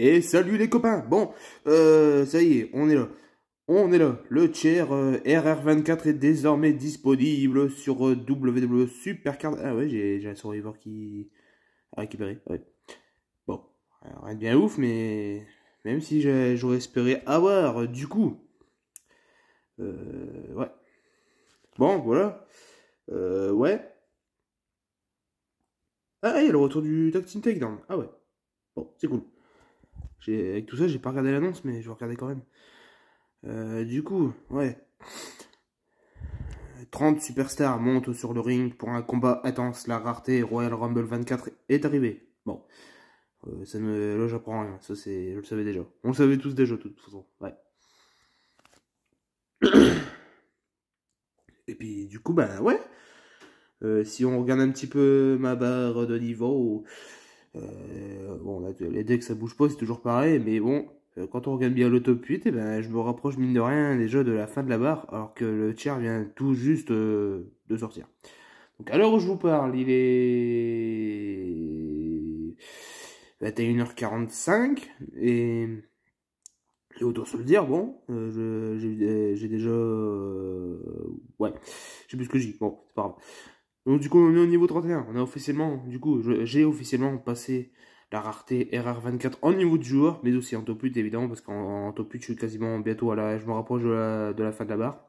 Et salut les copains Bon, euh, ça y est, on est là. On est là. Le cher euh, RR24 est désormais disponible sur euh, WWE Supercard. Ah ouais, j'ai un survivor qui a récupéré. Bon, rien de bien ouf, mais même si j'aurais espéré avoir, du coup. ouais. Bon, voilà. ouais. Ah, il y a le retour du Take Down, Ah ouais. Bon, c'est cool. Avec tout ça, j'ai pas regardé l'annonce, mais je vais regarder quand même. Euh, du coup, ouais. 30 superstars montent sur le ring pour un combat intense. La rareté Royal Rumble 24 est arrivée. Bon. Euh, ça ne Là, j'apprends rien. Ça, c'est... Je le savais déjà. On le savait tous déjà, de toute façon. Ouais. Et puis, du coup, ben, ouais. Euh, si on regarde un petit peu ma barre de niveau... Euh, bon, là, les decks ça bouge pas, c'est toujours pareil, mais bon, euh, quand on regarde bien le top 8, et eh ben, je me rapproche mine de rien déjà de la fin de la barre, alors que le tiers vient tout juste euh, de sortir. Donc à l'heure où je vous parle, il est 21h45 et, et autant se le dire, bon, j'ai déjà, ouais, je sais plus ce que j'ai. Bon, c'est pas grave. Donc du coup, on est au niveau 31. On a officiellement, du coup, j'ai officiellement passé la rareté RR24 en niveau de joueur, mais aussi en top 8 évidemment, parce qu'en top 8 je suis quasiment bientôt à la. Je me rapproche de la, fin de la barre.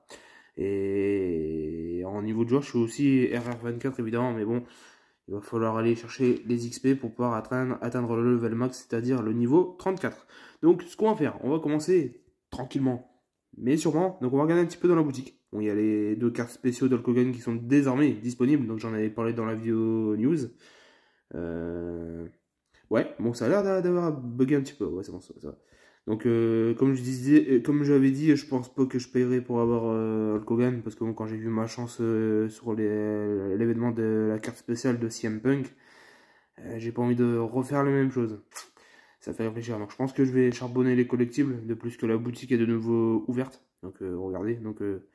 Et en niveau de joueur, je suis aussi RR24 évidemment, mais bon, il va falloir aller chercher les XP pour pouvoir atteindre, atteindre le level max, c'est-à-dire le niveau 34. Donc ce qu'on va faire, on va commencer tranquillement mais sûrement. Donc on va regarder un petit peu dans la boutique. Bon, il y a les deux cartes spéciaux d'Hulk Hogan qui sont désormais disponibles, donc j'en avais parlé dans la vidéo news. Euh, ouais, bon, ça a l'air d'avoir bugué un petit peu, ouais, c'est bon, ça, va. Donc, euh, comme je disais, euh, comme j'avais dit, je pense pas que je paierai pour avoir euh, Hulk parce que quand j'ai vu ma chance sur l'événement de la carte spéciale de CM Punk, j'ai pas envie de refaire la même chose ça fait réfléchir. Donc je pense que je vais charbonner les collectibles, de plus que la boutique est de nouveau ouverte. Donc euh, regardez, donc... Euh,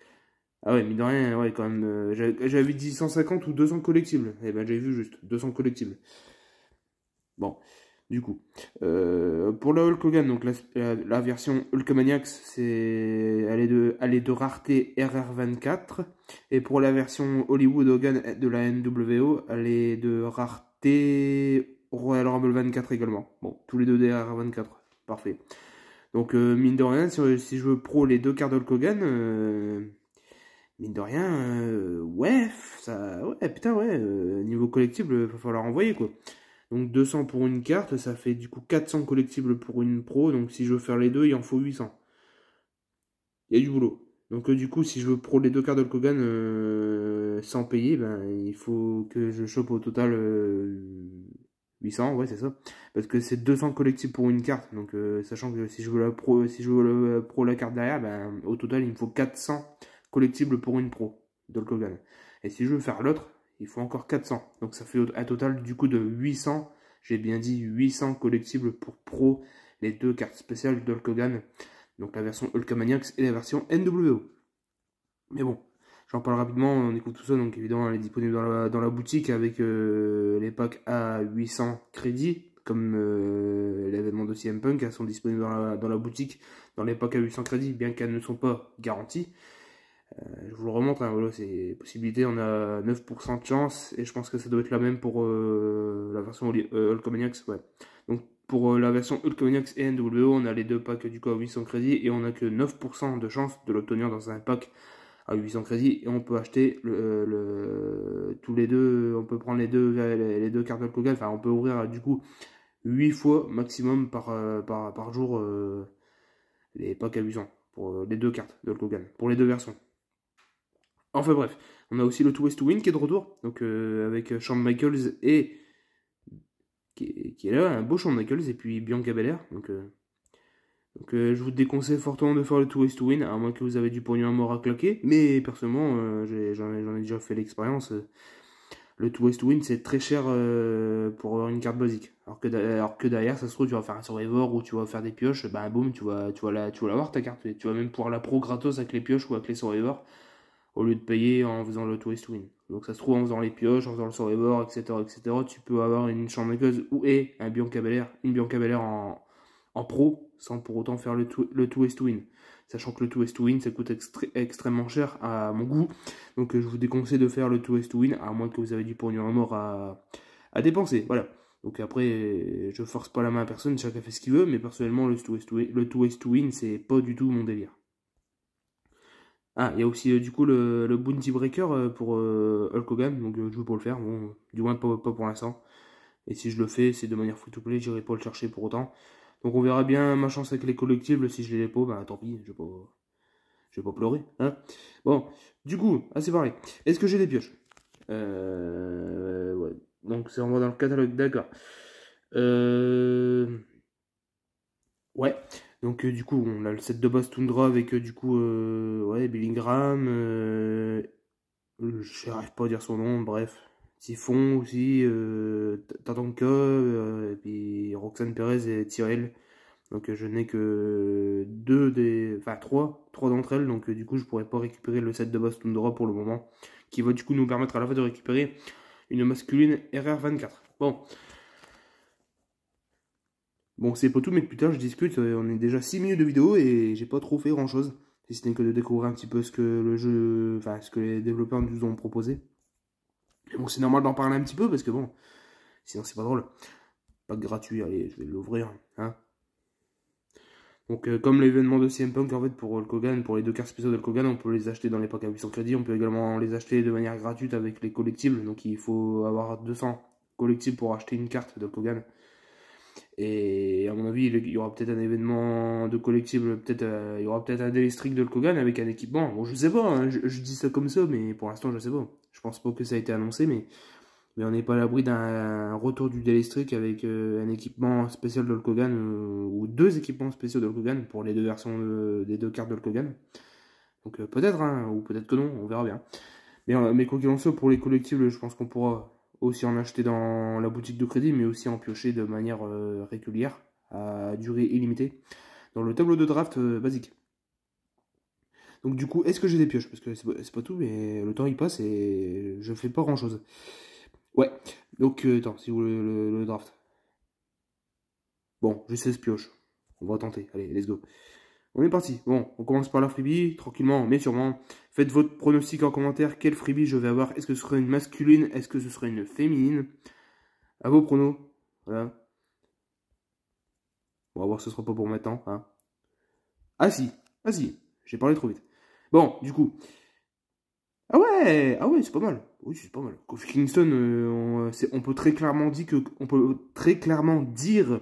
ah ouais, mine de rien, ouais, quand même... Euh, j'avais dit 150 ou 200 collectibles. Et eh ben j'ai vu juste, 200 collectibles. Bon, du coup. pour la Hulk Hogan, donc la, version Hulkamaniacs, c'est... Elle, de, elle est de rareté RR24. Et pour la version Hollywood Hogan de la NWO, elle est de rareté Royal Rumble 24 également. Bon, tous les deux derrière 24. Parfait. Donc, euh, mine de rien, euh, si, je veux pro les deux cartes de Hogan, euh, mine de rien, ouais, ça, ouais, putain, ouais, niveau collectible, il va falloir envoyer, quoi. Donc, 200 pour une carte, ça fait du coup 400 collectibles pour une pro. Donc, si je veux faire les deux, il en faut 800. Il y a du boulot. Donc, du coup, si je veux pro les deux cartes de Hogan sans payer, ben, il faut que je chope au total 800, ouais, c'est ça. Parce que c'est 200 collectibles pour une carte. Donc, euh, sachant que si je veux la pro, si je la euh, pro la carte derrière, ben, au total, il me faut 400 collectibles pour une pro Dolkogan. Et si je veux faire l'autre, il faut encore 400. Donc, ça fait un total du coup de 800. J'ai bien dit 800 collectibles pour pro les deux cartes spéciales Dolkogan. Donc, la version Hulkamaniacs et la version NWO. Mais bon, J'en parle rapidement, on écoute tout ça, donc évidemment elle est disponible dans la, dans la boutique avec euh, les packs à 800 crédits, comme euh, l'événement de CM Punk, elles sont disponibles dans la, boutique dans les packs à 800 crédits, bien qu'elles ne sont pas garanties. Euh, je vous le remontre, hein, voilà, c'est possibilité, on a 9% de chance, et je pense que ça doit être la même pour la version Hulkamaniacs, Donc pour la version Hulkamaniacs et NWO, on a les deux packs du coup à 800 crédits, et on a que 9% de chance de l'obtenir dans un pack à 800 crédits et on peut acheter euh, le, tous les deux, on peut prendre les deux, les, deux cartes Alcogal, enfin on peut ouvrir euh, du coup 8 fois maximum par, euh, par, jour les packs à pour les deux cartes de Logan pour les deux versions. Enfin bref, on a aussi le Two West to Win qui est de retour, donc avec Shawn Michaels et qui, est là, un beau Shawn Michaels et puis Bianca Belair, donc... Donc euh, je vous déconseille fortement de faire le Tourist to win, à moins que vous avez du pognon à mort à claquer. Mais personnellement, euh, j'en ai, déjà fait l'expérience. Euh. Le Tourist to win, c'est très cher pour avoir une carte basique. Alors que, derrière, ça se trouve, tu vas faire un survivor ou tu vas faire des pioches, ben boum, tu vas, tu l'avoir ta carte. Tu vas même pouvoir la pro gratos avec les pioches ou avec les survivors, au lieu de payer en faisant le Tourist to win. Donc ça se trouve en faisant les pioches, en faisant le survivor, etc., etc. Tu peux avoir une chambre ou et un Bianca une Bianca Belair en pro sans pour autant faire le tout, le win. Sachant que le tout est win, ça coûte extrêmement cher à mon goût. Donc euh, je vous déconseille de faire le tout est win, à moins que vous avez du pognon à mort à, dépenser. Voilà. Donc après, je force pas la main à personne, chacun fait ce qu'il veut, mais personnellement, le tout to win, win, c'est pas du tout mon délire. Ah, il y a aussi euh, du coup le, le Bounty Breaker euh, pour Hulk Hogan, donc je veux pas le faire, bon, du moins pas, pas pour l'instant. Et si je le fais, c'est de manière free to play, j'irai pas le chercher pour autant. Donc on verra bien ma chance avec les collectibles. Si je les dépose ben, tant pis, je vais pas, pleurer. Hein bon, du coup, assez ah, pareil, Est-ce que j'ai des pioches euh, ouais. Donc c'est envoyé dans le catalogue, d'accord. Euh... Ouais. Donc euh, du coup, on a le set de base Tundra avec euh, du coup ouais, Billingham. je n'arrive pas à dire son nom, bref, Siphon, aussi, euh, Tatanka, euh, puis Roxane Perez et Tyrell. Donc euh, je n'ai que deux des. trois, d'entre elles. Donc euh, du coup je pourrais pas récupérer le set de Boston Dora pour le moment. Qui va du coup nous permettre à la fois de récupérer une masculine RR24. Bon. Bon c'est pas tout mais putain je discute, on est déjà 6 minutes de vidéo et j'ai pas trop fait grand chose. Si ce n'est que de découvrir un petit peu ce que le jeu. Enfin ce que les développeurs nous ont proposé. Bon, c'est normal d'en parler un petit peu parce que bon, sinon c'est pas drôle. Pas gratuit, allez, je vais l'ouvrir. Hein donc, euh, comme l'événement de CM Punk, en fait, pour le pour les deux cartes spéciales le on peut les acheter dans les packs à 800 crédits. On peut également les acheter de manière gratuite avec les collectibles. Donc, il faut avoir 200 collectibles pour acheter une carte de Hogan. Et à mon avis, il y aura peut-être un événement de collectibles, peut-être euh, il y aura peut-être un strict de Hulk avec un équipement. Bon, je sais pas, hein, je, dis ça comme ça, mais pour l'instant, je sais pas. Je pense pas que ça a été annoncé, mais, mais on n'est pas à l'abri d'un retour du Delestric avec euh, un équipement spécial d'Olkogan euh, ou deux équipements spéciaux Hogan, pour les deux versions des deux cartes Hogan. Donc euh, peut-être, hein, ou peut-être que non, on verra bien. Mais, mais quoi qu'il en soit, pour les collectibles, je pense qu'on pourra aussi en acheter dans la boutique de crédit, mais aussi en piocher de manière régulière, à durée illimitée, dans le tableau de draft basique. Donc du coup, est-ce que j'ai des pioches Parce que c'est pas, tout, mais le temps il passe et je fais pas grand chose. Ouais, donc euh, attends, si vous le, le, draft. Bon, j'ai 16 pioches. On va tenter. Allez, let's go. On est parti. Bon, on commence par la freebie, tranquillement, mais sûrement. Faites votre pronostic en commentaire. Quelle freebie je vais avoir Est-ce que ce serait une masculine Est-ce que ce serait une féminine À vos pronos. Voilà. On va voir ce sera pas pour maintenant. Hein. Ah si, ah si, j'ai parlé trop vite. Bon, du coup. Ah ouais, ah ouais, c'est pas mal. Oui, c'est pas mal. Kofi Kingston, euh, euh, on, peut très clairement dire que on peut très clairement dire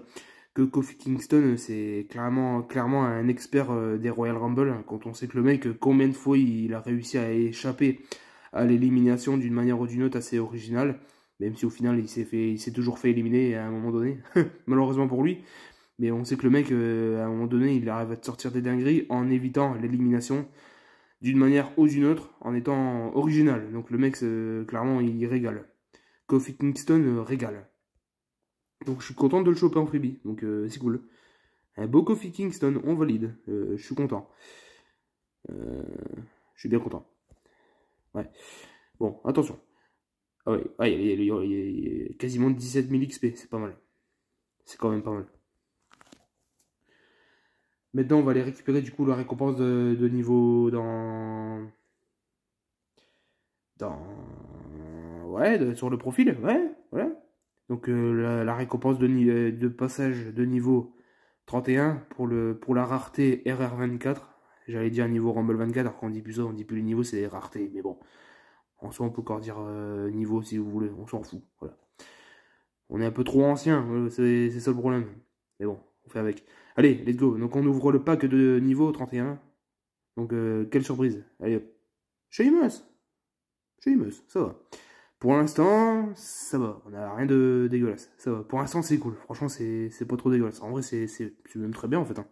que Kofi Kingston, euh, c'est clairement, clairement un expert des Royal Rumble. Hein. quand on sait que le mec, combien de fois il a réussi à échapper à l'élimination d'une manière ou d'une autre assez originale, même si au final il s'est fait, il s'est toujours fait éliminer à un moment donné, malheureusement pour lui. Mais on sait que le mec, à un moment donné, il arrive à te sortir des dingueries en évitant l'élimination d'une manière ou d'une autre en étant original. Donc le mec, clairement, il régale. Coffee Kingston euh, régale. Donc je suis content de le choper en freebie, donc euh, c'est cool. Un beau Kofi Kingston, on valide, euh, je suis content. je suis bien content. Ouais. Bon, attention. Ah ouais, il y a quasiment 17 000 XP, c'est pas mal. C'est quand même pas mal. Maintenant, on va aller récupérer du coup la récompense de, niveau dans. Dans. Ouais, sur le profil, ouais, voilà. Donc euh, la, récompense de, euh, de, passage de niveau 31 pour, le, pour la rareté RR24. J'allais dire niveau Rumble 24, alors qu'on dit plus ça, on dit plus les niveaux, c'est les raretés. Mais bon, en soi, on peut encore dire euh, niveau si vous voulez, on s'en fout. Voilà. On est un peu trop ancien, c'est ça le problème. Mais bon, on fait avec. Allez, let's go. Donc on ouvre le pack de niveau 31. Donc euh, quelle surprise. Allez hop. Chez ça va. Pour l'instant, ça va. On n'a rien de dégueulasse. Ça va. Pour l'instant, c'est cool. Franchement, c'est pas trop dégueulasse. En vrai, c'est même très bien en fait. Hein.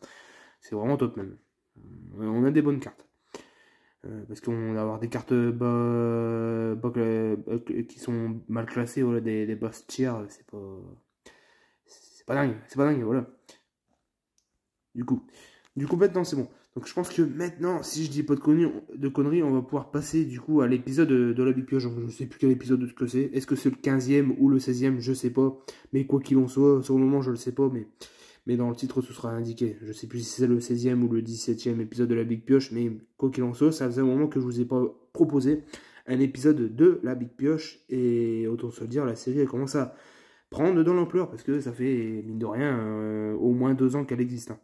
C'est vraiment top même. Euh, on a des bonnes cartes. Euh, parce qu'on va avoir des cartes qui sont mal classées, voilà, des, des tiers, c'est pas. C'est pas dingue, c'est pas dingue, voilà. Du coup, du coup maintenant c'est bon. Donc je pense que maintenant, si je dis pas de conneries, on va pouvoir passer du coup à l'épisode de, la Big Pioche. Je ne sais plus quel épisode que c'est. Est-ce que c'est le 15e ou le 16e Je sais pas. Mais quoi qu'il en soit, sur le moment je le sais pas. Mais, mais dans le titre ce sera indiqué. Je sais plus si c'est le 16e ou le 17e épisode de la Big Pioche. Mais quoi qu'il en soit, ça faisait un moment que je vous ai pas proposé un épisode de la Big Pioche. Et autant se le dire, la série commence à prendre dans l'ampleur parce que ça fait, mine de rien, euh, au moins deux ans qu'elle existe. Hein.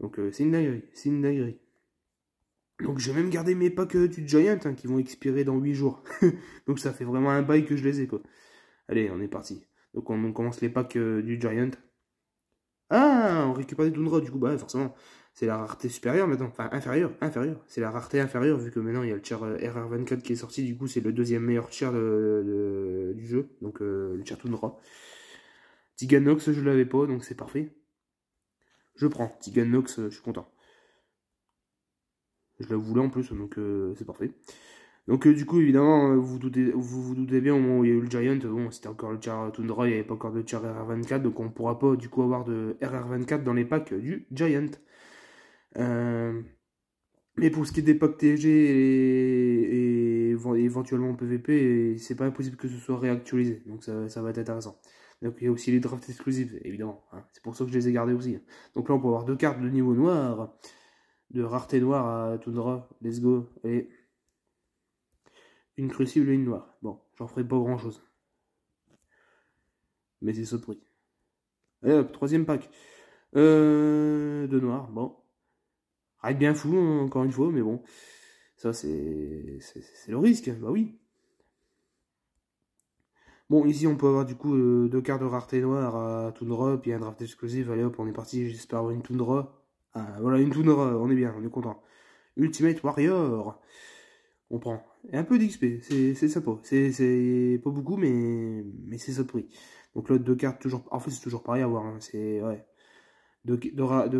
Donc euh, c'est une dinguerie, c'est une dinguerie. Donc j'ai même gardé mes packs du euh, Giant hein, qui vont expirer dans 8 jours. donc ça fait vraiment un bail que je les ai quoi. Allez, on est parti. Donc on, commence les packs euh, du Giant. Ah, on récupère des Tundra du coup, bah forcément. C'est la rareté supérieure maintenant, enfin inférieure, inférieure. C'est la rareté inférieure vu que maintenant il y a le tier RR24 qui est sorti, du coup c'est le deuxième meilleur tier du jeu, donc le tier Tundra. Tiganox je l'avais pas, donc c'est parfait je prends. Tigan Nox, euh, je suis content. Je la voulais en plus, donc euh, c'est parfait. Donc euh, du coup, évidemment, vous vous, doutez, vous vous doutez bien, au moment où il y a eu le Giant, bon, c'était encore le char Tundra, il n'y avait pas encore de char RR24, donc on ne pourra pas du coup avoir de RR24 dans les packs du Giant. Mais pour ce qui est des packs TG et, éventuellement PVP, c'est pas impossible que ce soit réactualisé, donc ça va être intéressant. Donc il y a aussi les drafts exclusifs, évidemment. Hein. C'est pour ça que je les ai gardés aussi. Hein. Donc là, on peut avoir deux cartes de niveau noir, de rareté noire à Tundra, let's go, et une crucible et une noire. Bon, j'en ferai pas grand chose. Mais c'est ce prix. hop, troisième pack. Euh, de noir, bon. Ride bien fou, encore une fois, mais bon. Ça, c'est le risque, bah oui. Bon, ici, on peut avoir du coup euh, deux cartes de rareté noire à Tundra, puis un draft exclusif. Allez hop, on est parti, j'espère avoir une Tundra. Ah, voilà, une Tundra, on est bien, on est content. Ultimate Warrior, on prend. Et un peu d'XP, c'est sympa. C'est pas beaucoup, mais, mais c'est ça de prix. Donc l'autre, deux cartes, toujours. En fait, c'est toujours pareil à voir. Hein. c'est. Ouais. Deux,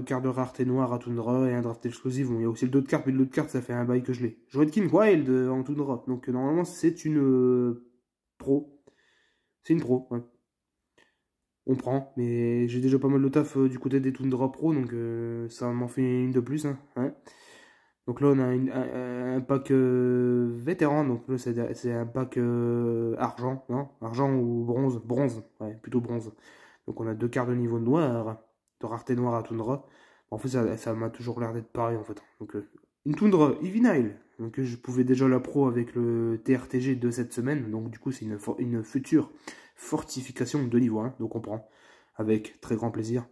cartes de rareté noire à Tundra et un draft exclusif. Bon, il y a aussi le deux de mais le l'autre de carte, ça fait un bail que je l'ai. J'aurais de King Wild euh, en Tundra. Donc euh, normalement, c'est une pro. C'est une pro, On prend, mais j'ai déjà pas mal de taf euh, du côté des Tundra Pro, donc euh, ça m'en fait une de plus. Hein, donc là, on a un, pack euh, vétéran, donc là, c'est un pack argent, non hein, Argent ou bronze Bronze, ouais, plutôt bronze. Donc on a deux quarts de niveau noir, de rareté noire à Tundra. En fait, ça m'a toujours l'air d'être pareil, en fait. Donc, une Tundra Evinile, donc euh, je pouvais déjà la pro avec le TRTG de cette semaine. Donc du coup c'est une, future fortification de l'ivoire. donc on prend avec très grand plaisir.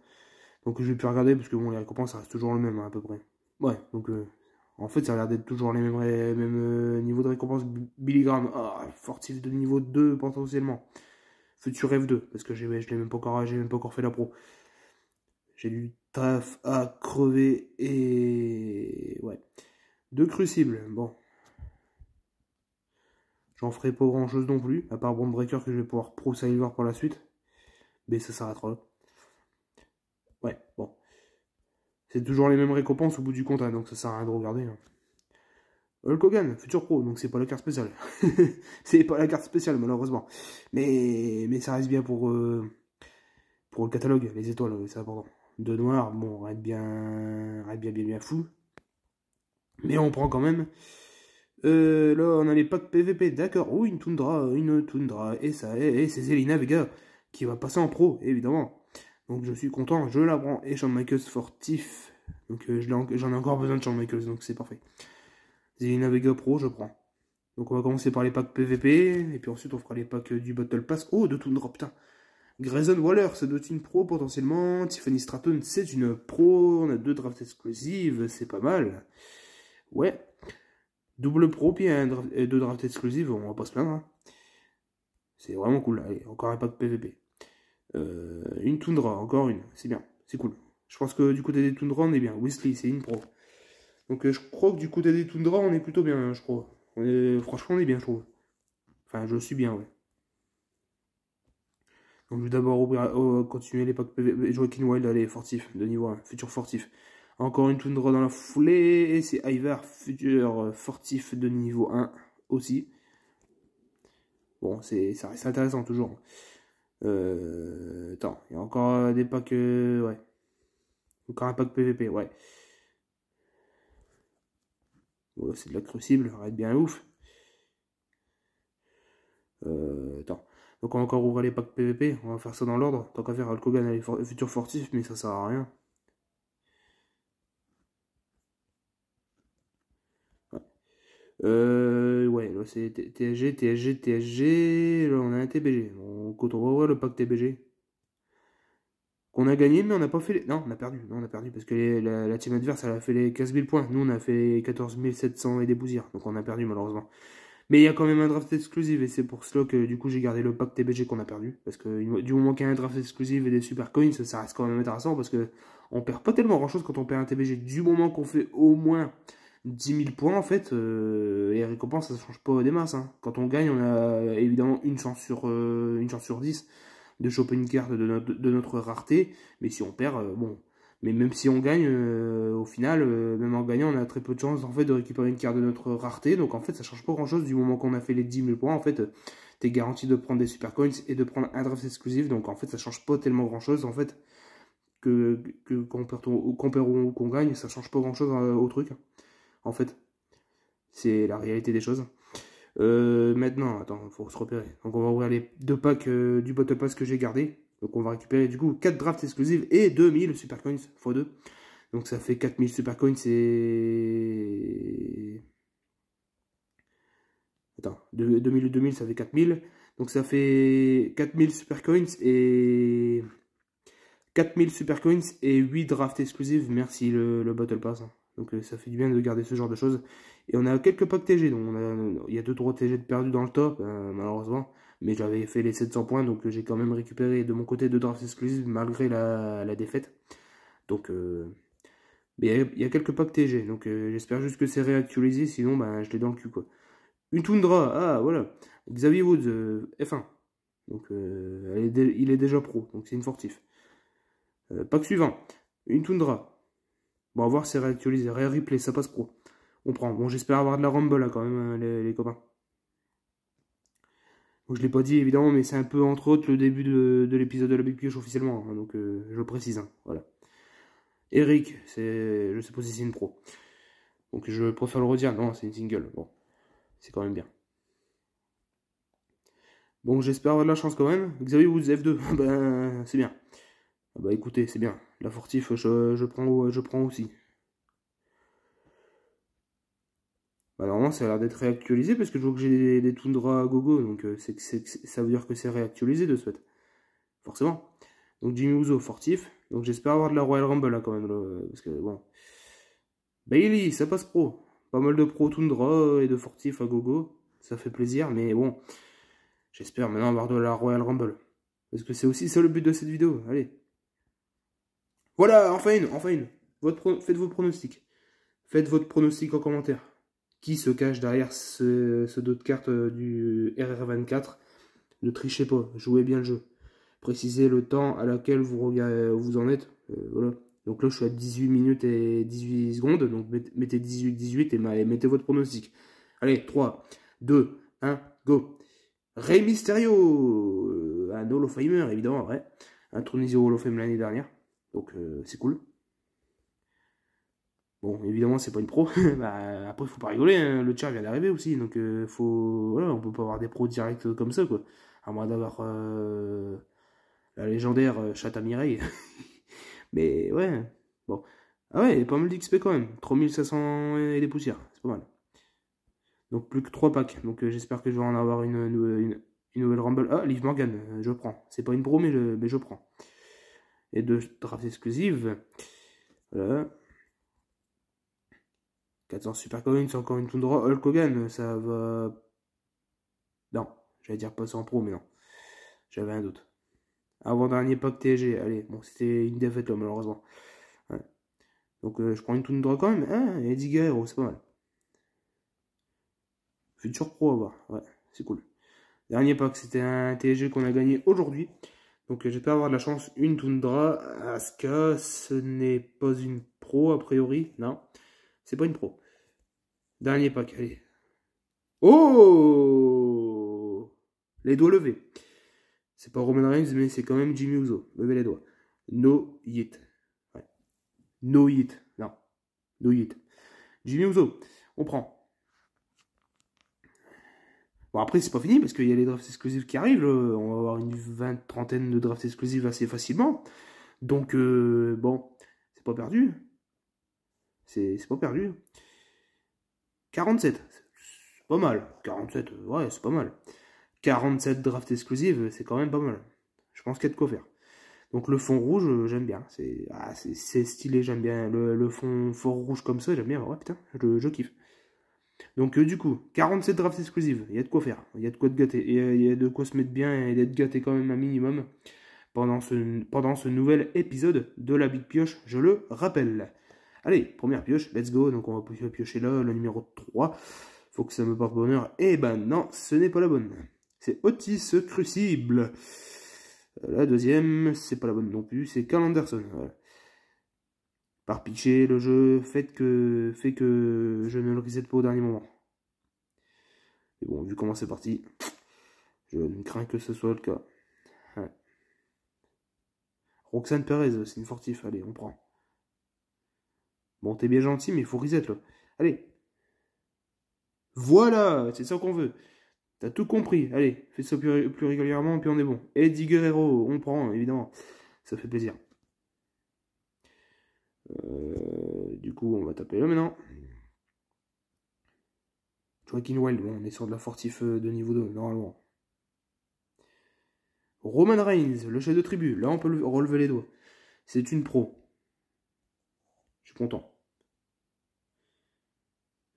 Donc je vais plus regarder parce que bon les récompenses restent toujours le même hein, à peu près. Ouais donc euh, en fait ça a l'air d'être toujours les mêmes, euh, niveaux de récompense. Billigramme. ah, fortif de niveau 2 potentiellement. Futur F2 parce que je l'ai même pas encore j'ai même pas encore fait la pro. J'ai du taf à crever et ouais. Deux crucibles, bon. J'en ferai pas grand chose non plus, à part Breaker que je vais pouvoir pro voir pour la suite. Mais ça s'arrêtera trop. Ouais, bon. C'est toujours les mêmes récompenses au bout du compte, hein, donc ça sert à rien de regarder. Hein. Hulk Hogan, futur pro, donc c'est pas la carte spéciale. c'est pas la carte spéciale, malheureusement. Mais, mais ça reste bien pour, euh, pour le catalogue, les étoiles, euh, c'est important. Deux noirs, bon, rien bien, bien, bien, bien fou. Mais on prend quand même. Euh, là, on a les packs PVP, d'accord. une Tundra, une Tundra. Et ça, et, c'est Zelina Vega qui va passer en pro, évidemment. Donc je suis content, je la prends. Et Shawn Michaels fortif. Donc euh, j'en ai encore besoin de Shawn Michaels, donc c'est parfait. Zelina Vega Pro, je prends. Donc on va commencer par les packs PVP, et puis ensuite on fera les packs du Battle Pass. Oh, de Tundra, putain. Grayson Waller, c'est doit être pro potentiellement. Tiffany Stratton, c'est une pro. On a deux drafts exclusives, c'est pas mal. Ouais. Double pro, puis un deux drafts exclusives, on va pas se plaindre. Hein. C'est vraiment cool. Allez, encore un pack PVP. Euh, une Tundra, encore une. C'est bien, c'est cool. Je pense que du côté des Tundra, on est bien. Weasley, c'est une pro. Donc euh, je crois que du côté des Tundra, on est plutôt bien, je crois. Franchement, on est bien, je trouve. Enfin, je suis bien, ouais. Donc je vais d'abord continuer les packs PVP. King Wild, allez, fortif, de niveau 1, futur fortif. Encore une toundra dans la foulée. Et c'est Ivar, futur fortif euh, de niveau 1 aussi. Bon, ça reste intéressant toujours. Euh, attends, il y a encore euh, des packs... Euh, ouais. Encore un pack PVP, ouais. c'est de la crucible, être bien ouf. Euh, attends. Donc on va encore ouvrir les packs PVP, on va faire ça dans l'ordre. Tant qu'à faire, Alcogan et les futur fortif, mais ça sert à rien. Euh, ouais, c'est TSG, TSG, TSG. Là, on a un TBG. quand on va le pack TBG, qu'on a gagné, mais on n'a pas fait les... Non, on a perdu. on a perdu parce que la, team adverse, elle a fait les 15 000 points. Nous, on a fait 14 700 et des bousillères. Donc, on a perdu, malheureusement. Mais il y a quand même un draft exclusif et c'est pour cela que du coup j'ai gardé le pack TBG qu'on a perdu. Parce que du moment qu'il y a un draft exclusif et des super coins, ça reste quand même intéressant parce que on perd pas tellement grand chose quand on perd un TBG. Du moment qu'on fait au moins 10 000 points, en fait, euh, et les récompenses, ça ne change pas des masses. Hein. Quand on gagne, on a évidemment une chance sur, euh, une chance sur 10 de choper une carte de notre, de notre rareté. Mais si on perd, euh, bon. Mais même si on gagne, au final, même en gagnant, on a très peu de chances en fait, de récupérer une carte de notre rareté. Donc en fait, ça change pas grand-chose du moment qu'on a fait les 10 000 points. En fait, tu es garanti de prendre des super coins et de prendre un draft exclusif. Donc en fait, ça change pas tellement grand-chose. En fait, que, que qu'on perd, qu'on perd, ou qu'on gagne, ça change pas grand-chose au truc. Hein en fait. C'est la réalité des choses. Euh, maintenant, attends, faut se repérer. Donc on va ouvrir les deux packs euh, du Bottle Pass que j'ai gardé. Donc on va récupérer du coup 4 drafts exclusives et 2000 Super Coins x2. Donc ça fait 4000 Super Coins et... Attends, 2000 2000 ça fait 4000. Donc ça fait 4000 Super Coins et... 4000 Super Coins et 8 drafts exclusives. Merci le, Bottle Battle Pass. Donc euh, ça fait du bien de garder ce genre de choses. Et on a quelques packs TG, donc euh, il y a deux 3 TG de perdus dans le top, euh, malheureusement. Mais j'avais fait les 700 points, donc j'ai quand même récupéré de mon côté deux drafts exclusifs malgré la, défaite. Donc, mais il y, a quelques packs TG, donc j'espère juste que c'est réactualisé, sinon ben, je l'ai dans le cul Une Tundra, ah voilà, Xavier Woods, F1. Donc il est déjà pro, donc c'est une fortif. pack suivant, une Tundra, Bon, va voir, c'est réactualisé. ré replay, ça passe pro. On prend. Bon, j'espère avoir de la rumble là quand même, euh, les, copains. Je je l'ai pas dit évidemment, mais c'est un peu entre autres le début de, l'épisode de la Big officiellement. Hein, donc euh, je le précise. Hein, voilà. Eric, c'est, je sais pas si c'est une pro. Donc je préfère le redire. Non, c'est une single. Bon, c'est quand même bien. Bon, j'espère avoir de la chance quand même. Xavier Woods F2, ben c'est bien. Ah bah écoutez, c'est bien. La fortif, je, prends, je prends aussi. Bah normalement, ça a l'air d'être réactualisé parce que je vois que j'ai des, Tundra à gogo. Donc euh, c'est, ça veut dire que c'est réactualisé de ce fait. Forcément. Donc Jimmy Uso, fortif. Donc j'espère avoir de la Royal Rumble là quand même. Euh, parce que bon. Bailey, ça passe pro. Pas mal de pro toundra euh, et de fortif à gogo. Ça fait plaisir, mais bon. J'espère maintenant avoir de la Royal Rumble. Parce que c'est aussi ça le but de cette vidéo. Allez, voilà, enfin une, enfin une. Votre faites vos pronostics. Faites votre pronostic en commentaire. Qui se cache derrière ce, ce dos de carte euh, du RR24 Ne trichez pas, jouez bien le jeu. Précisez le temps à laquelle vous, vous en êtes. Euh, voilà. Donc là, je suis à 18 minutes et 18 secondes. Donc mettez 18, 18 et mettez votre pronostic. Allez, 3, 2, 1, go. Rey Mysterio, euh, un Hall évidemment, vrai. Un tourné Hall l'année dernière. Donc euh, c'est cool. Bon, évidemment, c'est pas une pro. bah, après, faut pas rigoler. Hein. Le chat vient d'arriver aussi. Donc, euh, faut... on peut pas avoir des pros directs comme ça, quoi. À moins d'avoir euh, la légendaire à Mireille. Mais ouais, bon. Ah ouais, il y pas mal d'XP quand même. 3500 et des poussières. C'est pas mal. Donc, plus que 3 packs. Donc, j'espère que je vais en avoir une, une, nouvelle Rumble. Ah, Liv Morgan, je prends. C'est pas une pro, mais je prends et de traces exclusive. 400 Super c'est encore une Tundra. Hulk Hogan, ça va. Non, j'allais dire pas sans pro, mais non. J'avais un doute. Avant-dernier pack TG, allez, bon, c'était une défaite là, malheureusement. Donc, euh, je prends une Tundra quand même. Hein, et 10 Guerrero, c'est pas mal. Futur pro à c'est cool. Dernier pack, c'était un TG qu'on a gagné aujourd'hui. Donc euh, j'espère avoir de la chance. Une Tundra, Aska, ce n'est pas une pro a priori. Non, c'est pas une pro. Dernier pack, allez. Oh Les doigts levés. C'est pas Roman Reigns, mais c'est quand même Jimmy Uso. Levez les doigts. No hit. Ouais. No hit. Non. No hit. Jimmy Uso. On prend. Bon, après, c'est pas fini parce qu'il y a les drafts exclusifs qui arrivent. Euh, on va avoir une vingt, trentaine de drafts exclusifs assez facilement. Donc, euh, bon, c'est pas perdu. C'est pas perdu. 47, c'est pas mal. 47, euh, ouais, c'est pas mal. 47 drafts exclusifs c'est quand même pas mal. Je pense qu'il y a de quoi faire. Donc le fond rouge, j'aime bien. Ah, c'est stylé, j'aime bien. Le, le, fond fort rouge comme ça, j'aime bien. Ouais, putain, je kiffe. Donc euh, du coup, 47 drafts exclusives, il y a de quoi faire, il y a de quoi gâter, euh, il y, a de quoi se mettre bien et d'être gâté quand même un minimum pendant ce, pendant ce nouvel épisode de la Big Pioche, je le rappelle. Allez, première pioche, let's go, donc on va piocher là, le numéro 3, faut que ça me porte bonheur, et eh ben non, ce n'est pas la bonne. C'est Otis Crucible. Euh, la deuxième, c'est pas la bonne non plus, c'est Carl Anderson, voilà par pitcher le jeu fait que, fait que je ne le reset pas au dernier moment. Et bon, vu comment c'est parti, je ne crains que ce soit le cas. Roxane Perez, c'est une fortif, allez, on prend. Bon, t'es bien gentil, mais il faut reset là. Allez. Voilà, c'est ça qu'on veut. T'as tout compris. Allez, fais ça plus, plus régulièrement, puis on est bon. Eddie Guerrero, on prend, évidemment. Ça fait plaisir. Euh, du coup, on va taper là maintenant. Joaquin Wild, bon, on est sur de la fortif euh, de niveau 2, normalement. Roman Reigns, le chef de tribu, là on peut relever les doigts. C'est une pro. Je suis content.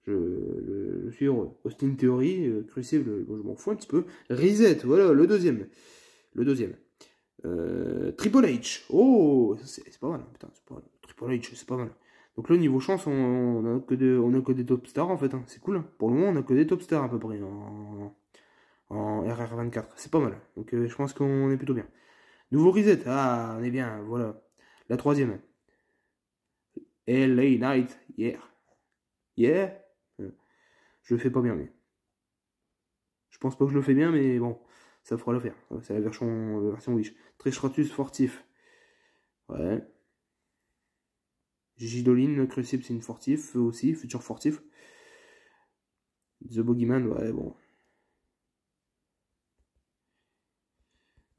Je, suis heureux. Austin Theory, euh, Crucible, bon, je m'en fous un petit peu. Reset, voilà, le deuxième. Le deuxième. Euh, Triple H. Oh, c'est pas mal. Putain, pas, Triple H, c'est pas mal. Donc là, niveau chance, on que, de, on a que des top stars en fait. Hein. C'est cool. Hein. Pour le moment, on a que des top stars à peu près en, RR24. C'est pas mal. Donc euh, je pense qu'on est plutôt bien. Nouveau reset. Ah, on est bien. Voilà. La troisième. LA Night. Yeah. Yeah. Euh, je le fais pas bien, mais. Je pense pas que je le fais bien, mais bon, ça fera le faire. C'est la version, la version Wish. Trichratus fortif. Ouais. Gidoline, Crucible, c'est une fortif aussi, futur fortif. The Bogeyman, ouais, bon.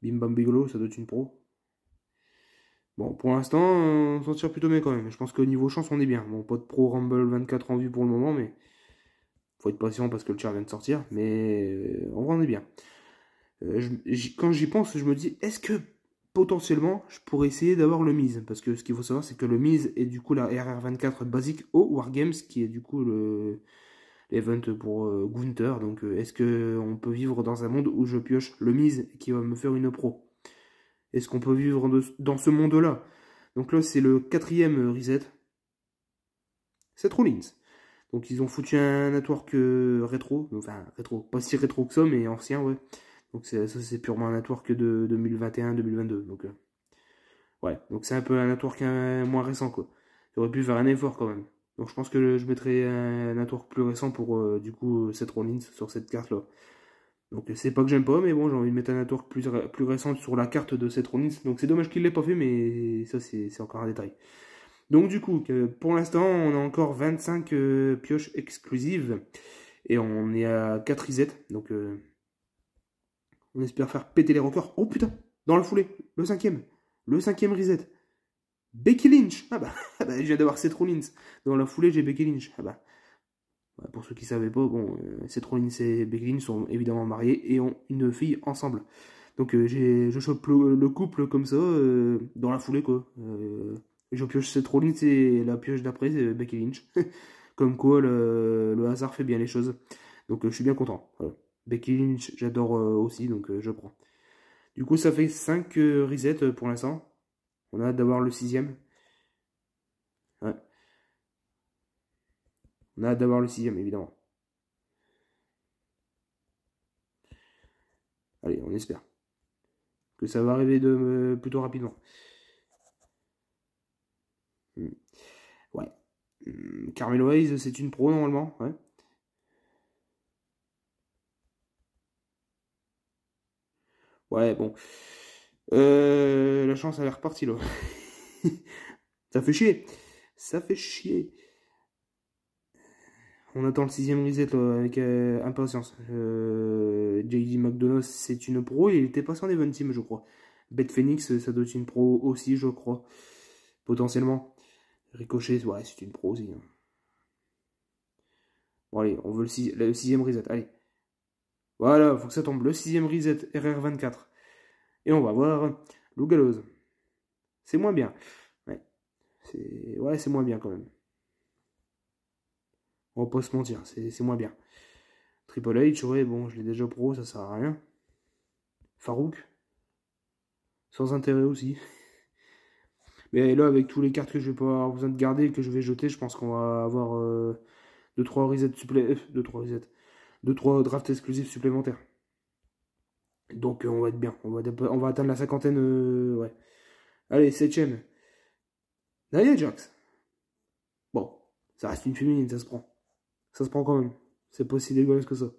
Bim Bam Bigolo, ça doit être une pro. Bon, pour l'instant, on plutôt bien quand même. Je pense que niveau chance, on est bien. Bon, pas de pro Rumble 24 en vue pour le moment, mais faut être patient parce que le tir vient de sortir. Mais euh, en on est bien. Euh, quand j'y pense, je me dis, est-ce que potentiellement, je pourrais essayer d'avoir le mise. Parce que ce qu'il faut savoir, c'est que le mise est du coup la RR24 basique au Wargames, qui est du coup le l'event pour euh, Gunther. Donc euh, est-ce qu'on peut vivre dans un monde où je pioche le mise qui va me faire une pro Est-ce qu'on peut vivre dans ce monde-là Donc là, c'est le quatrième reset. C'est Rollins. Donc ils ont foutu un network rétro, enfin rétro, pas si rétro que ça, mais ancien, ouais. Donc ça c'est purement un network de 2021-2022. Donc euh, ouais, donc c'est un peu un network euh, moins récent quoi. J'aurais pu faire un effort quand même. Donc je pense que je mettrai un network plus récent pour euh, du coup cette Rollins sur cette carte là. Donc c'est pas que j'aime pas, mais bon j'ai envie de mettre un network plus, plus récent sur la carte de cette Rollins. Donc c'est dommage qu'il l'ait pas fait, mais ça c'est encore un détail. Donc du coup, pour l'instant, on a encore 25 pioches exclusives et on est à 4 isettes Donc on espère faire péter les records. Oh putain, dans la foulée, le cinquième. Le cinquième reset. Becky Lynch. Ah bah, ah bah je viens d'avoir Seth Rollins. Dans la foulée, j'ai Becky Lynch. Ah bah. bah pour ceux qui ne savaient pas, bon, euh, Seth Rollins et Becky Lynch sont évidemment mariés et ont une fille ensemble. Donc euh, je chope le, couple comme ça, euh, dans la foulée quoi. je pioche Seth Rollins et la pioche d'après, c'est Becky Lynch. comme quoi, le, hasard fait bien les choses. Donc je suis bien content. Becky Lynch, j'adore euh, aussi, donc euh, je prends. Du coup, ça fait 5 euh, resets pour l'instant. On a hâte d'avoir le sixième. Ouais. On a hâte d'avoir le sixième, évidemment. Allez, on espère que ça va arriver de, plutôt rapidement. Hmm. Ouais. Hmm, Carmelo Hayes, c'est une pro normalement. Ouais. Ouais, bon. Euh, la chance, elle est repartie, là. Ça fait chier. Ça fait chier. On attend le sixième reset avec euh, impatience. Euh, JD McDonough, c'est une pro. Il était passé en Event Team, je crois. Beth Phoenix, ça doit être une pro aussi, je crois. Potentiellement. Ricochet, ouais, c'est une pro aussi. Hein. Bon, allez, on veut le sixième reset. Allez. Voilà, faut que ça tombe. Le sixième reset, RR24. Et on va voir Lougalose. C'est moins bien. Ouais, c'est moins bien quand même. On peut pas se mentir, c'est moins bien. Triple H, ouais, bon, je l'ai déjà pro, ça sert à rien. Farouk. Sans intérêt aussi. Mais là, avec tous les cartes que je vais pas avoir besoin de garder et que je vais jeter, je pense qu'on va avoir 2-3 euh, resets supplé, 2-3 euh, resets deux trois drafts exclusifs supplémentaires. Donc euh, on va être bien, on va, on va atteindre la cinquantaine, euh, ouais. Allez, septième. Nia Jax. Bon, ça reste une féminine, ça se prend. Ça se prend quand même. C'est pas si dégueulasse que ça.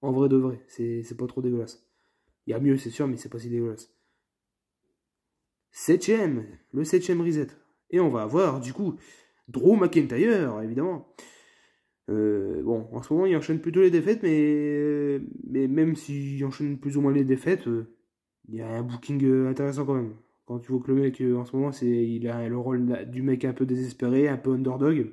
En vrai de vrai, c'est pas trop dégueulasse. Il y a mieux, c'est sûr, mais c'est pas si dégueulasse. Septième, le septième reset. Et on va avoir, du coup, Drew McIntyre, évidemment, euh, bon, en ce moment, il enchaîne plutôt les défaites, mais, euh, mais même s'il enchaîne plus ou moins les défaites, euh, il y a un booking intéressant quand même. Quand tu vois que le mec, en ce moment, c'est il a le rôle du mec un peu désespéré, un peu underdog,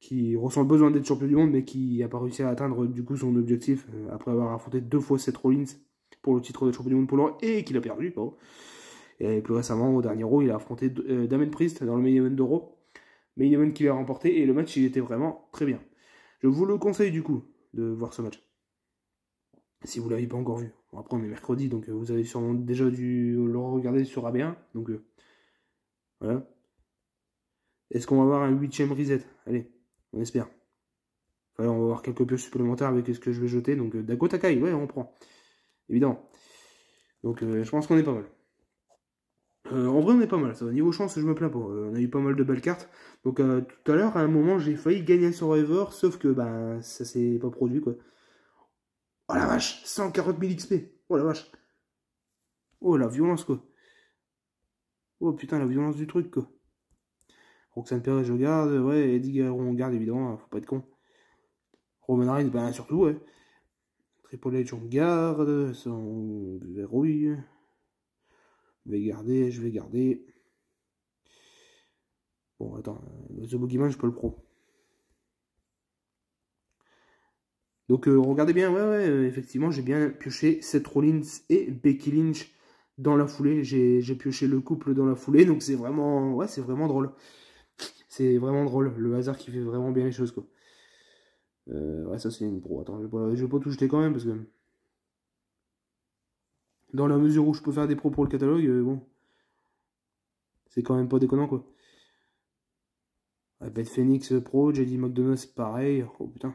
qui ressent le besoin d'être champion du monde, mais qui n'a pas réussi à atteindre du coup son objectif après avoir affronté deux fois Seth Rollins pour le titre de champion du monde pour l'or et qu'il a perdu. Et plus récemment, au dernier row, il a affronté Damien Priest dans le main event d'Euro. Main event qu'il a remporté et le match, il était vraiment très bien. Je vous le conseille du coup de voir ce match. Si vous ne l'avez pas encore vu. on après on est mercredi, donc euh, vous avez sûrement déjà dû le regarder sur AB1. Donc euh, voilà. Est-ce qu'on va avoir un huitième reset Allez, on espère. Enfin, on va avoir quelques pioches supplémentaires avec ce que je vais jeter. Donc euh, Dago ouais, on prend. Évidemment. Donc je pense qu'on est pas mal. Euh, en vrai, on est pas mal. Ça. Niveau chance, je me plains pas. Euh, on a eu pas mal de belles cartes. Donc, euh, tout à l'heure, à un moment, j'ai failli gagner un Survivor, sauf que ben, ça s'est pas produit. quoi. Oh la vache 140 000 XP Oh la vache Oh la violence, quoi. Oh putain, la violence du truc, quoi. Roxane Perez, je garde. Ouais, Eddie Guerrero, on garde, évidemment. Hein, faut pas être con. Roman Reigns, ben surtout, ouais. Triple H, on garde. son verrouille. Je vais garder, je vais garder. Bon, attends, euh, The Man, je peux le pro. Donc, euh, regardez bien, ouais, ouais, euh, effectivement, j'ai bien pioché Seth Rollins et Becky Lynch dans la foulée. J'ai pioché le couple dans la foulée, donc c'est vraiment, ouais, c'est vraiment drôle. C'est vraiment drôle, le hasard qui fait vraiment bien les choses, quoi. ouais, ça c'est une pro. Attends, je vais, pas, je vais pas tout jeter quand même, parce que dans la mesure où je peux faire des pros pour le catalogue, euh, bon. C'est quand même pas déconnant, quoi. Bête Phoenix euh, Pro, JD McDonald's, pareil. Oh putain.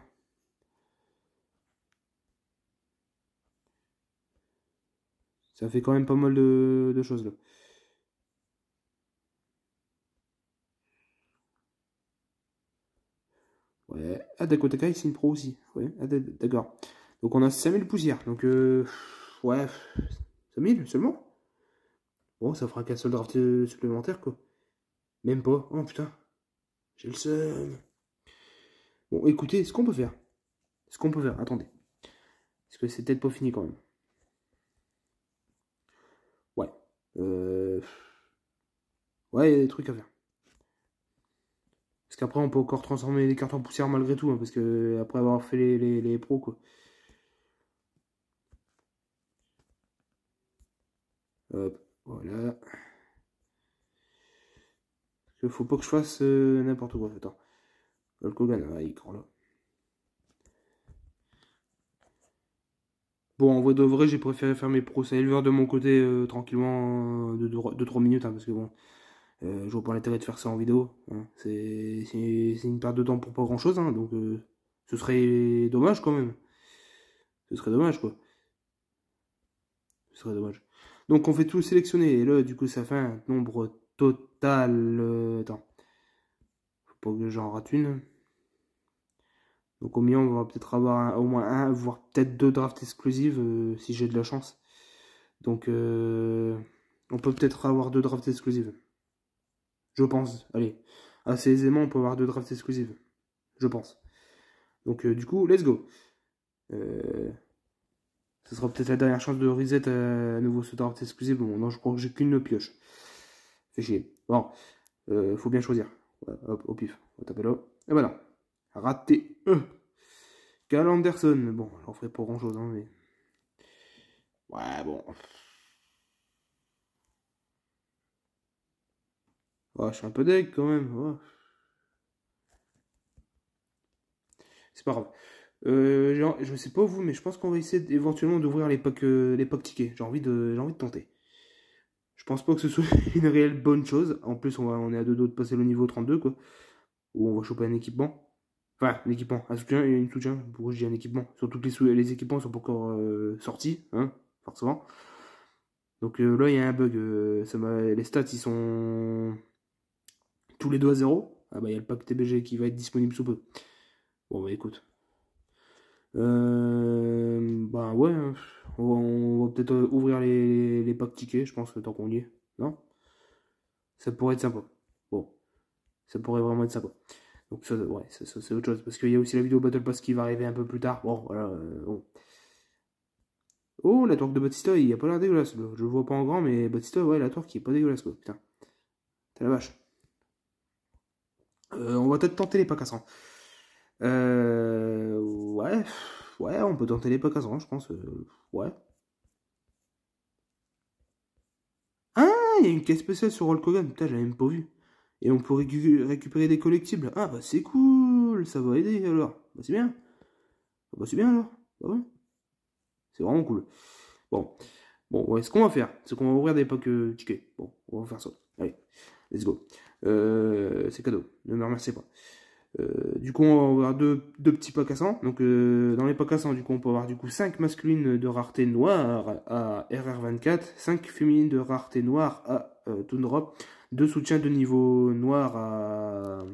Ça fait quand même pas mal de, choses, là. Ouais. Ah, Dakota Kai, c'est une pro aussi. Ouais, ah, d'accord. Donc on a 5000 poussières. Donc, euh, ouais, 5000 seulement Bon, ça fera qu'un seul draft euh, supplémentaire, quoi. Même pas. Oh putain. J'ai le seum. Bon, écoutez, ce qu'on peut faire. Ce qu'on peut faire, attendez. Parce que c'est peut-être pas fini quand même. Ouais. Euh... Ouais, il y a des trucs à faire. Parce qu'après, on peut encore transformer les cartes en poussière malgré tout. Hein, parce que après avoir fait les pros, quoi. Hop, voilà. Il faut pas que je fasse euh, n'importe quoi. Attends. L'alcool, Hogan, là, il là. Bon, en vrai de vrai, j'ai préféré faire mes pro éleveurs de mon côté euh, tranquillement euh, de 2-3 minutes, hein, parce que bon, je vois pas l'intérêt de faire ça en vidéo. Hein. C'est une perte de temps pour pas grand chose, hein, donc ce serait dommage quand même. Ce serait dommage quoi. Ce serait dommage. Donc on fait tout sélectionner. Et là, du coup, ça fait un nombre total. Euh, attends. Faut pas que j'en rate une. Donc au mieux, on va peut-être avoir au moins un, voire peut-être deux drafts exclusives euh, si j'ai de la chance. Donc euh, on peut peut-être avoir deux drafts exclusives. Je pense. Allez, assez aisément, on peut avoir deux drafts exclusives. Je pense. Donc du coup, let's go. Ce sera peut-être la dernière chance de reset euh, à nouveau ce draft excusez Bon, non, je crois que j'ai qu'une pioche. Fait chier. Bon, euh, faut bien choisir. hop, au pif. On tape là. Et voilà. Raté. Euh. Cal Anderson. Bon, j'en ferai pas grand chose, hein, mais. Ouais, bon. je suis un peu deg quand même. C'est pas grave. Euh, genre, je sais pas vous, mais je pense qu'on va essayer éventuellement d'ouvrir les packs, tickets. J'ai envie, de, envie de tenter. Je pense pas que ce soit une réelle bonne chose. En plus, on, va, on est à deux doigts de passer le niveau 32, quoi. Où on va choper un équipement. Enfin, un équipement, un soutien a une soutien. Pourquoi je dis un équipement Surtout que les, les équipements sont pas encore euh, sortis, hein, forcément. Donc euh, là, il y a un bug. Euh, les stats, ils sont tous les deux à zéro. Ah bah, il y a le pack TBG qui va être disponible sous peu. Bon, bah écoute. Euh, bah ouais, hein. on va, peut-être euh, ouvrir les, les, packs tickets, je pense, tant qu'on y est. Non Ça pourrait être sympa. Bon, ça pourrait vraiment être sympa. Donc ça, ouais, ça, c'est autre chose. Parce qu'il y a aussi la vidéo Battle Pass qui va arriver un peu plus tard. Bon, voilà, euh, Oh, la torque de Batista, il n'y a pas l'air dégueulasse. Je le vois pas en grand, mais Batista, ouais, la torque qui est pas dégueulasse, Putain. T'as la vache. Euh, on va peut-être tenter les packs à 100. Euh, ouais, ouais, on peut tenter l'époque à rang, je pense. Euh, ouais. Ah, il y a une caisse spéciale sur Roll Hogan. Putain, je même pas vu. Et on pourrait récupérer des collectibles. Ah, bah c'est cool, ça va aider alors. Bah c'est bien. Ah, bah c'est bien alors. Bah, c'est vraiment cool. Bon. Bon, ouais, ce qu'on va faire, c'est qu'on va ouvrir des packs euh, tickets. Bon, on va faire ça. Allez, let's go. Euh, c'est cadeau. Ne me remerciez pas. Euh, du coup, on va avoir deux, petits packs à 100. Donc, euh, dans les packs à 100, du coup, on peut avoir du coup 5 masculines de rareté noire à RR24, 5 féminines de rareté noire à euh, Tundra, 2 soutiens de niveau noir à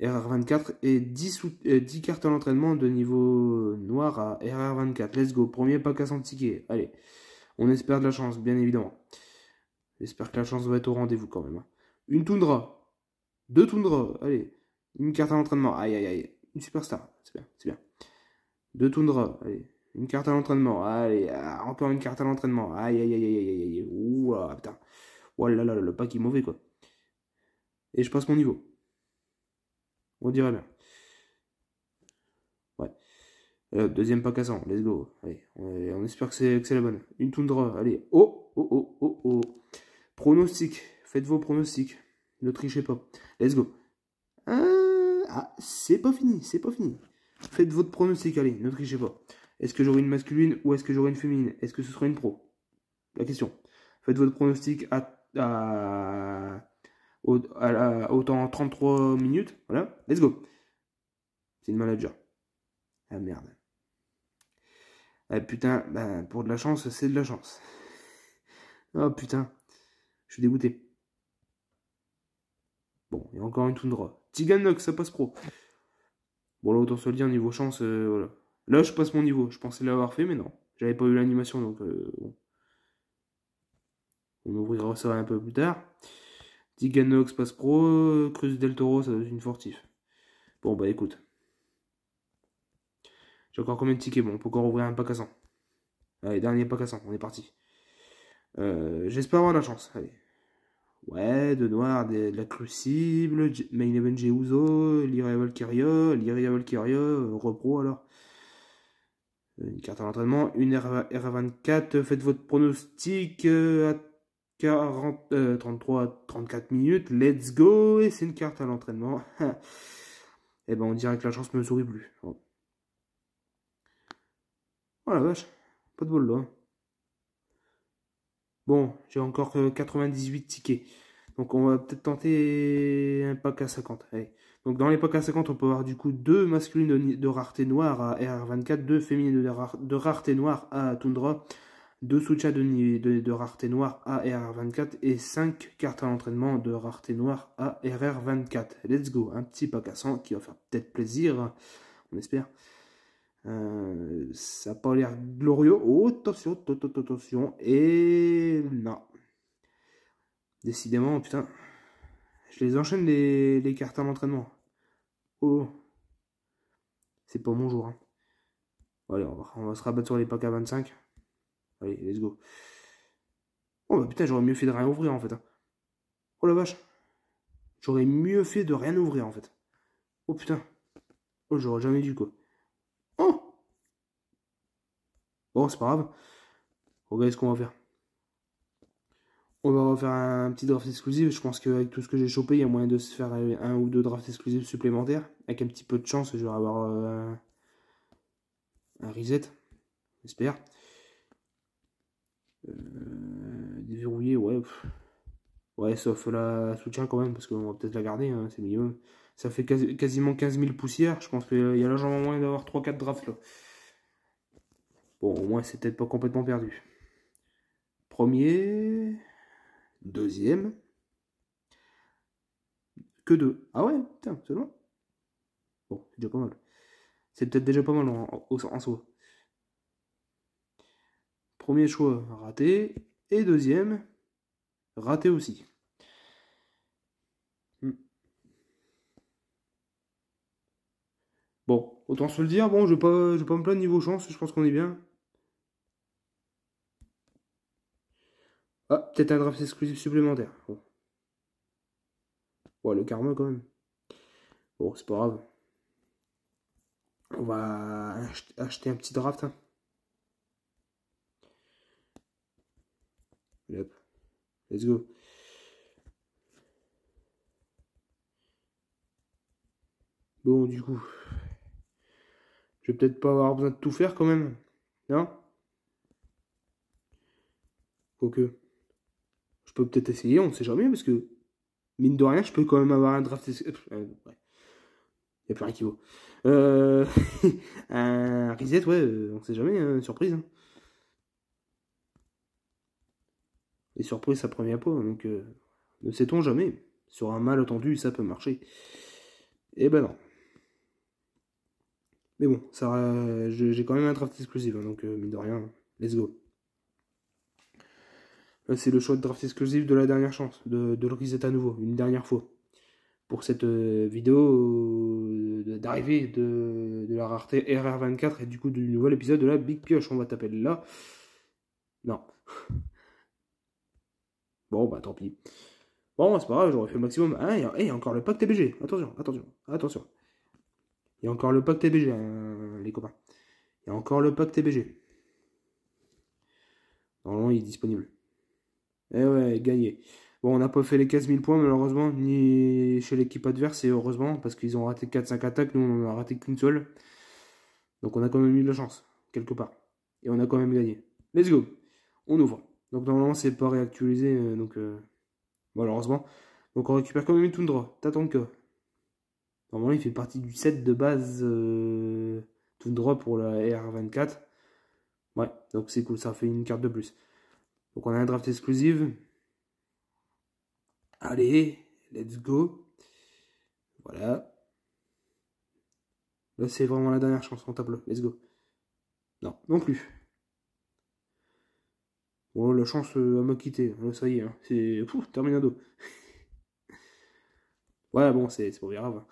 RR24 et 10, 10 cartes à l'entraînement de niveau noir à RR24. Let's go, premier pack à 100 tickets. Allez, on espère de la chance, bien évidemment. J'espère que la chance va être au rendez-vous quand même. Hein. Une Tundra, deux Tundra, allez. Une carte à l'entraînement. Aïe, aïe, aïe. Une superstar. C'est bien, c'est bien. Deux toundra. Allez. Une carte à l'entraînement. Allez, ah, encore une carte à l'entraînement. Aïe, aïe, aïe, aïe, aïe, aïe. Ouh, putain. ouah là là, le pack est mauvais, quoi. Et je passe mon niveau. On dirait bien. Ouais. Euh, deuxième pack à 100. Let's go. Allez, on, espère que c'est la bonne. Une toundra. Allez. Oh, oh, oh, oh, oh. Pronostic. Faites vos pronostics. Ne trichez pas. Let's go. Ah. Ah, c'est pas fini, c'est pas fini. Faites votre pronostic, allez, ne trichez pas. Est-ce que j'aurai une masculine ou est-ce que j'aurai une féminine Est-ce que ce sera une pro La question. Faites votre pronostic à, au, autant 33 minutes. Voilà, let's go. C'est une manager. Ah merde. Ah, putain, ben, pour de la chance, c'est de la chance. Oh putain, je suis dégoûté. Bon, il y a encore une toundra. Tiganox, ça passe pro. Bon, là, autant se le dire, niveau chance, euh, voilà. Là, je passe mon niveau. Je pensais l'avoir fait, mais non. J'avais pas eu l'animation, donc euh, On ouvrira ça un peu plus tard. Tiganox passe pro. Cruz del Toro, ça doit être une fortif. Bon, bah écoute. J'ai encore combien de tickets Bon, on peut encore ouvrir un pack à 100. Allez, dernier pack à 100, on est parti. Euh, j'espère avoir la chance. Allez. Ouais, de noir, de, la Crucible, Main Event Jeuzo, Lyria Valkyria, Lyria Valkyria, Repro alors. Euh, une carte à l'entraînement, une R24, faites votre pronostic euh, à 40, 33, 34 minutes, let's go, et c'est une carte à l'entraînement. et eh ben on dirait que la chance me sourit plus. Oh. Voilà, oh. la vache, pas de bol là. Hein. Bon, j'ai encore 98 tickets. Donc on va peut-être tenter un pack à 50. Donc dans les packs à 50, on peut avoir du coup deux masculines de, rareté noire à RR24, deux féminines de, de rareté noire à Tundra, deux Sucha de, rareté noire à RR24 et cinq cartes à l'entraînement de rareté noire à RR24. Let's go, un petit pack à 100 qui va faire peut-être plaisir, on espère. Euh, ça n'a pas l'air glorieux. Oh, attention, attention. Et non. Décidément, putain. Je les enchaîne les, cartes à l'entraînement. Oh. C'est pas mon jour. Hein. Allez, on va, on va, se rabattre sur les packs à 25. Allez, let's go. Oh bah putain, j'aurais mieux fait de rien ouvrir en fait. Hein. Oh la vache. J'aurais mieux fait de rien ouvrir en fait. Oh putain. Oh, j'aurais jamais dû quoi. Bon, c'est pas grave. Regardez ce qu'on va faire. On va refaire un petit draft exclusif. Je pense qu'avec tout ce que j'ai chopé, il y a moyen de se faire un ou deux drafts exclusifs supplémentaires. Avec un petit peu de chance, je vais avoir euh, un reset. J'espère. Euh, déverrouiller, ouais. Ouais, sauf la soutien quand même, parce qu'on va peut-être la garder, hein, c'est minimum. Ça fait quasiment 15 000 poussières. Je pense qu'il y a largement moyen d'avoir 3-4 drafts là. Bon, au moins, c'est peut-être pas complètement perdu. Premier, deuxième, que deux. Ah ouais, c'est seulement. Bon, c'est déjà pas mal. C'est peut-être déjà pas mal en, soi. Premier choix raté, et deuxième, raté aussi. Hmm. Bon, autant se le dire, bon, je pas, je vais pas me plaindre niveau chance, je pense qu'on est bien. Ah, peut-être un draft exclusif supplémentaire. Oh. Ouais, le karma quand même. Bon, c'est pas grave. On va acheter un petit draft. Hein. Let's go. Bon, du coup, je vais peut-être pas avoir besoin de tout faire quand même. Non hein Ok je peux peut-être essayer, on ne sait jamais, parce que, mine de rien, je peux quand même avoir un draft. exclusif. Euh, Il n'y a plus rien qui vaut. Euh, un reset, ouais, euh, on ne sait jamais, hein, une surprise. Hein. Les surprises, première pas, hein, donc ne sait-on jamais. Sur un mal attendu, ça peut marcher. Et eh ben non. Mais bon, ça, j'ai quand même un draft exclusif, hein, donc mine de rien, let's go. Euh, c'est le choix de draft exclusif de la dernière chance, de, de le reset à nouveau, une dernière fois. Pour cette euh, vidéo euh, d'arrivée de, la rareté RR24 et du coup du nouvel épisode de la Big Pioche, on va t'appeler là. Non. Bon, bah tant pis. Bon, c'est pas grave, j'aurais fait le maximum. Ah, il y, a eh, encore le pack TBG. Attention, attention, attention. Il y a encore le pack TBG, hein, les copains. Il y a encore le pack TBG. Normalement, il est disponible. Eh ouais, gagné. Bon, on n'a pas fait les 15 000 points, malheureusement, ni chez l'équipe adverse, et heureusement, parce qu'ils ont raté 4-5 attaques, nous, on a raté qu'une seule. Donc, on a quand même eu de la chance, quelque part. Et on a quand même gagné. Let's go On ouvre. Donc, normalement, c'est pas réactualisé, euh, donc... Euh, malheureusement. Donc, on récupère quand même une T'attends que... Normalement, il fait partie du set de base euh... Tundra pour la R24. Ouais, donc c'est cool, ça fait une carte de plus. Donc on a un draft exclusive. Allez, let's go. Voilà. Là, c'est vraiment la dernière chance en tableau. Let's go. Non, non plus. Bon, la chance euh, à m'a quitté. ça y est, hein. c'est terminado. voilà, bon, c'est pour grave.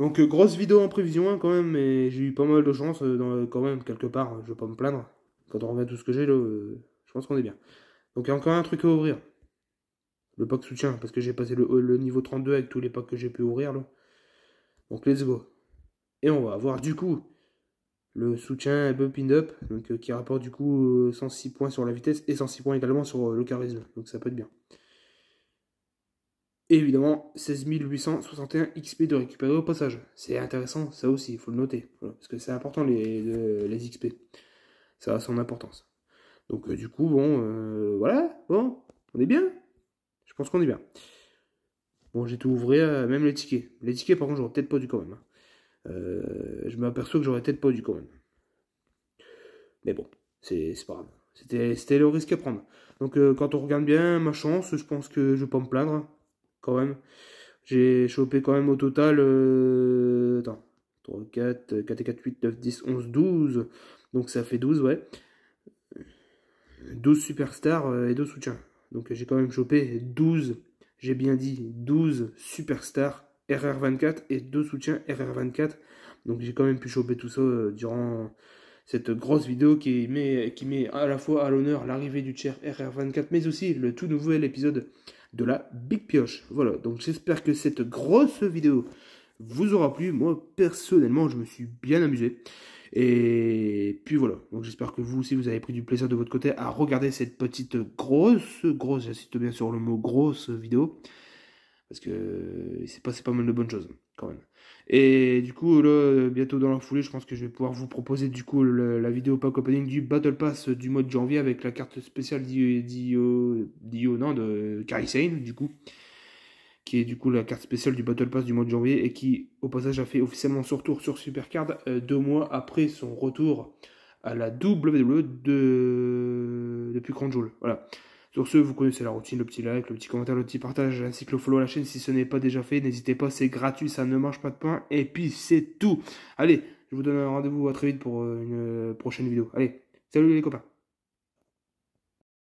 Donc, euh, grosse vidéo en prévision hein, quand même, mais j'ai eu pas mal de chance euh, dans, quand même, quelque part. je vais pas me plaindre. Quand on revient tout ce que j'ai, je pense qu'on est bien. Donc il y a encore un truc à ouvrir. Le pack soutien, parce que j'ai passé le, niveau 32 avec tous les packs que j'ai pu ouvrir Donc let's go. Et on va avoir du coup le soutien Bumping Up, donc, euh, qui rapporte du coup 106 euh, points sur la vitesse et 106 points également sur euh, le charisme. Donc ça peut être bien. Et évidemment, 16 861 XP de récupérer au passage. C'est intéressant, ça aussi, il faut le noter. parce que c'est important les, les XP. Ça a son importance. Donc, euh, du coup, bon, euh, voilà, bon, on est bien. Je pense qu'on est bien. Bon, j'ai tout ouvert, euh, même les tickets. Les tickets, par contre, j'aurais peut-être pas dû quand même. Hein. je m'aperçois que j'aurais peut-être pas dû quand même. Mais bon, c'est pas grave. C'était le risque à prendre. Donc quand on regarde bien ma chance, je pense que je vais pas me plaindre. Hein, quand même. J'ai chopé quand même au total. attends. 3, 4, 4 et 4, 8, 9, 10, 11, 12. Donc ça fait 12, ouais. 12 superstars euh, et 2 soutiens. Donc j'ai quand même chopé 12, j'ai bien dit 12 superstars RR24 et 2 soutiens RR24. Donc j'ai quand même pu choper tout ça euh, durant cette grosse vidéo qui met, qui met à la fois à l'honneur l'arrivée du cher RR24, mais aussi le tout nouvel épisode de la Big Pioche. Voilà, donc j'espère que cette grosse vidéo vous aura plu. Moi, personnellement, je me suis bien amusé. Et puis voilà. Donc j'espère que vous aussi vous avez pris du plaisir de votre côté à regarder cette petite grosse, grosse, j'insiste bien sur le mot grosse vidéo. Parce que c'est passé pas mal de bonnes choses quand même. Et du coup là, bientôt dans la foulée, je pense que je vais pouvoir vous proposer du coup la vidéo pack opening du Battle Pass du mois de janvier avec la carte spéciale d'Io, non de Sane du coup qui est du coup la carte spéciale du Battle Pass du mois de janvier et qui au passage a fait officiellement son retour sur Supercard euh, deux mois après son retour à la WWE de... depuis Grand Voilà. Sur ce, vous connaissez la routine, le petit like, le petit commentaire, le petit partage, ainsi que le follow à la chaîne si ce n'est pas déjà fait. N'hésitez pas, c'est gratuit, ça ne marche pas de pain. Et puis c'est tout. Allez, je vous donne un rendez-vous très vite pour euh, une euh, prochaine vidéo. Allez, salut les copains.